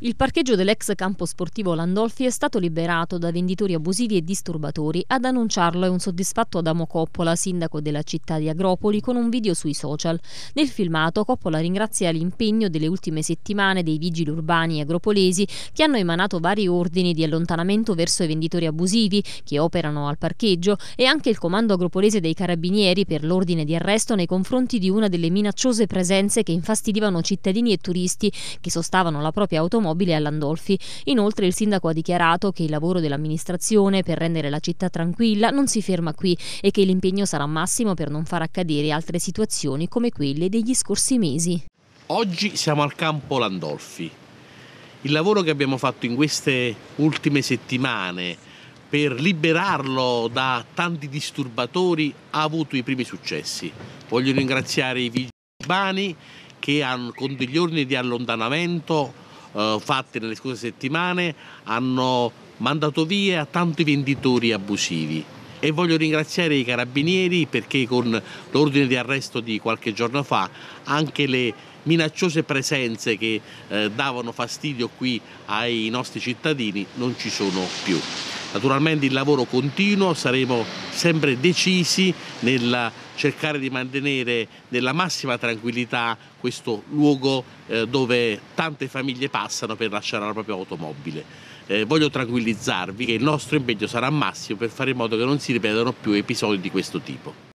Il parcheggio dell'ex campo sportivo Landolfi è stato liberato da venditori abusivi e disturbatori. Ad annunciarlo è un soddisfatto Adamo Coppola, sindaco della città di Agropoli, con un video sui social. Nel filmato Coppola ringrazia l'impegno delle ultime settimane dei vigili urbani agropolesi che hanno emanato vari ordini di allontanamento verso i venditori abusivi che operano al parcheggio e anche il comando agropolese dei carabinieri per l'ordine di arresto nei confronti di una delle minacciose presenze che infastidivano cittadini e turisti che sostavano la propria automobile automobile a Landolfi. Inoltre il sindaco ha dichiarato che il lavoro dell'amministrazione per rendere la città tranquilla non si ferma qui e che l'impegno sarà massimo per non far accadere altre situazioni come quelle degli scorsi mesi. Oggi siamo al campo Landolfi. Il lavoro che abbiamo fatto in queste ultime settimane per liberarlo da tanti disturbatori ha avuto i primi successi. Voglio ringraziare i vigili urbani che con degli ordini di allontanamento eh, fatti nelle scorse settimane hanno mandato via tanti venditori abusivi e voglio ringraziare i carabinieri perché con l'ordine di arresto di qualche giorno fa anche le minacciose presenze che eh, davano fastidio qui ai nostri cittadini non ci sono più. Naturalmente il lavoro continuo, saremo sempre decisi nel cercare di mantenere nella massima tranquillità questo luogo eh, dove tante famiglie passano per lasciare la propria automobile. Eh, voglio tranquillizzarvi che il nostro impegno sarà massimo per fare in modo che non si ripetano più episodi di questo tipo.